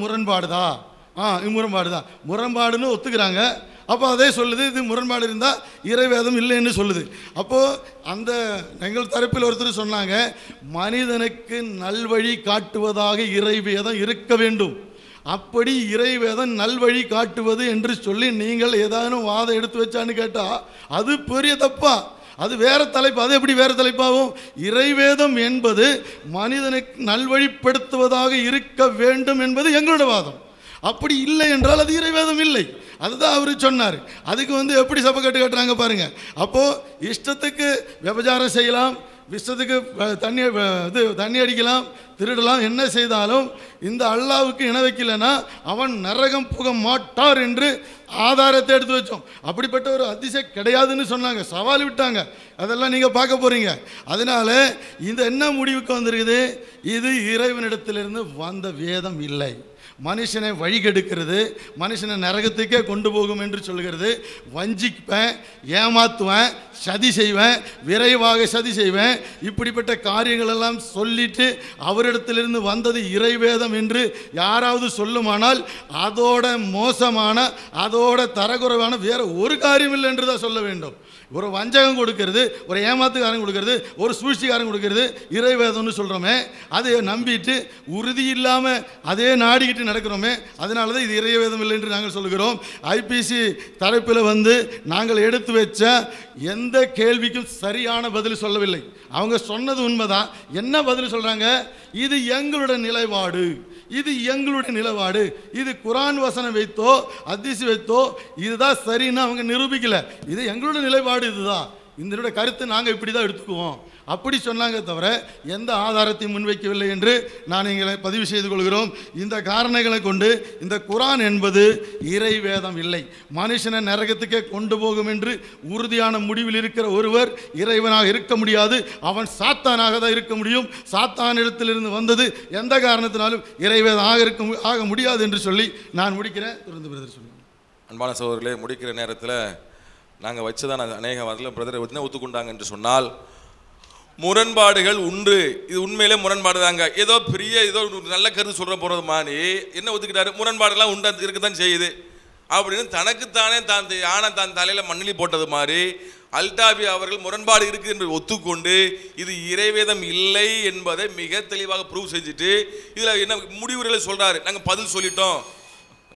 முரண்பாடுதா ஆ இது முரண்பாடுதான் முரண்பாடுன்னு ஒத்துக்கிறாங்க அப்போ அதே சொல்லுது இது முரண்பாடு இருந்தால் இறைவேதம் இல்லைன்னு சொல்லுது அப்போது அந்த எங்கள் தரப்பில் ஒருத்தர் சொன்னாங்க மனிதனுக்கு நல்வழி காட்டுவதாக இறைவேதம் இருக்க வேண்டும் அப்படி இறைவேதம் நல்வழி காட்டுவது என்று சொல்லி நீங்கள் ஏதாவது வாதம் எடுத்து வச்சான்னு கேட்டால் அது பெரிய தப்பா அது வேற தலைப்பு அது எப்படி வேற தலைப்பாகும் இறைவேதம் என்பது மனிதனை நல்வழிப்படுத்துவதாக இருக்க வேண்டும் என்பது எங்களோட வாதம் அப்படி இல்லை என்றால் அது இறைவேதம் இல்லை அதுதான் அவர் சொன்னார் அதுக்கு வந்து எப்படி சபை கட்டு கட்டுறாங்க பாருங்கள் அப்போது இஷ்டத்துக்கு விபச்சாரம் செய்யலாம் விஷத்துக்கு தண்ணி இது தண்ணி அடிக்கலாம் திருடலாம் என்ன செய்தாலும் இந்த அல்லாவுக்கு இணை வைக்கலைன்னா அவன் நரகம் புக மாட்டார் என்று ஆதாரத்தை எடுத்து வச்சோம் அப்படிப்பட்ட ஒரு அதிசயம் கிடையாதுன்னு சொன்னாங்க சவால் விட்டாங்க அதெல்லாம் நீங்கள் பார்க்க போகிறீங்க அதனால் இந்த என்ன முடிவுக்கு வந்திருக்குது இது இறைவனிடத்திலிருந்து வந்த வேதம் இல்லை மனுஷனை வழிகெடுக்கிறது மனுஷனை நரகத்துக்கே கொண்டு போகும் என்று சொல்கிறது வஞ்சிப்பேன் ஏமாத்துவேன் சதி செய்வேன் விரைவாக சதி செய்வேன் இப்படிப்பட்ட காரியங்களெல்லாம் சொல்லிட்டு அவரு தேவனிடத்திலிருந்து வந்தது இறைவேதம் என்று யாராவது சொல்லுமானால் அதோட மோசமான அதோட தரக்குறைவான வேறு ஒரு காரியம் இல்லை என்று தான் சொல்ல வேண்டும் ஒரு வஞ்சகம் கொடுக்கறது ஒரு ஏமாத்துக்காரன் கொடுக்கறது ஒரு சூழ்ச்சிக்காரன் கொடுக்கறது இறைவேதம்னு சொல்கிறோமே அதை நம்பிட்டு உறுதி இல்லாமல் அதே நாடிக்கிட்டு நடக்கிறோமே அதனால தான் இது இறைவேதம் இல்லை என்று நாங்கள் சொல்கிறோம் ஐபிசி தரப்பில் வந்து நாங்கள் எடுத்து வச்ச எந்த கேள்விக்கும் சரியான பதில் சொல்லவில்லை அவங்க சொன்னது உண்மைதான் என்ன பதில் சொல்கிறாங்க இது எங்களுடைய நிலைப்பாடு இது எங்களுடைய நிலைப்பாடு இது குரான் வசனம் வைத்தோ அதிசி வைத்தோ இதுதான் சரின்னு அவங்க நிரூபிக்கல இது எங்களுடைய நிலைப்பாடு இதுதான் இதனோட கருத்து நாங்கள் இப்படி தான் எடுத்துக்குவோம் அப்படி சொன்னாங்க தவிர எந்த ஆதாரத்தையும் முன்வைக்கவில்லை என்று நான் எங்களை பதிவு செய்து கொள்கிறோம் இந்த காரணங்களை கொண்டு இந்த குரான் என்பது இறை வேதம் இல்லை மனுஷனை நரகத்துக்கே கொண்டு போகும் என்று உறுதியான முடிவில் இருக்கிற ஒருவர் இறைவனாக இருக்க முடியாது அவன் சாத்தானாக தான் இருக்க முடியும் சாத்தான் இடத்திலிருந்து வந்தது எந்த காரணத்தினாலும் இறைவேதம் ஆக இருக்க ஆக முடியாது என்று சொல்லி நான் முடிக்கிறேன் திருந்து பிரதர் சொல்லுங்கள் அன்பான சோழர்களே முடிக்கிற நேரத்தில் நாங்கள் வச்சதான் அநேக வரல பிரதர் வச்சுனா ஒத்துக்கொண்டாங்க என்று சொன்னால் முரண்பாடுகள் உண்டு இது உண்மையிலே முரண்பாடு தாங்க ஏதோ பெரிய ஏதோ நல்ல கருத்து சொல்கிற போகிறது மாதிரி என்ன ஒத்துக்கிட்டாரு முரண்பாடெல்லாம் உண்டு இருக்க தான் செய்யுது அப்படின்னு தனக்குத்தானே தான் யானை தான் தலையில் மண்ணிலி போட்டது மாதிரி அல்டாபி அவர்கள் முரண்பாடு இருக்குது என்று ஒத்துக்கொண்டு இது இறைவேதம் இல்லை என்பதை மிக தெளிவாக ப்ரூவ் செஞ்சுட்டு இதில் என்ன முடிவுகளை சொல்கிறாரு நாங்கள் பதில் சொல்லிட்டோம்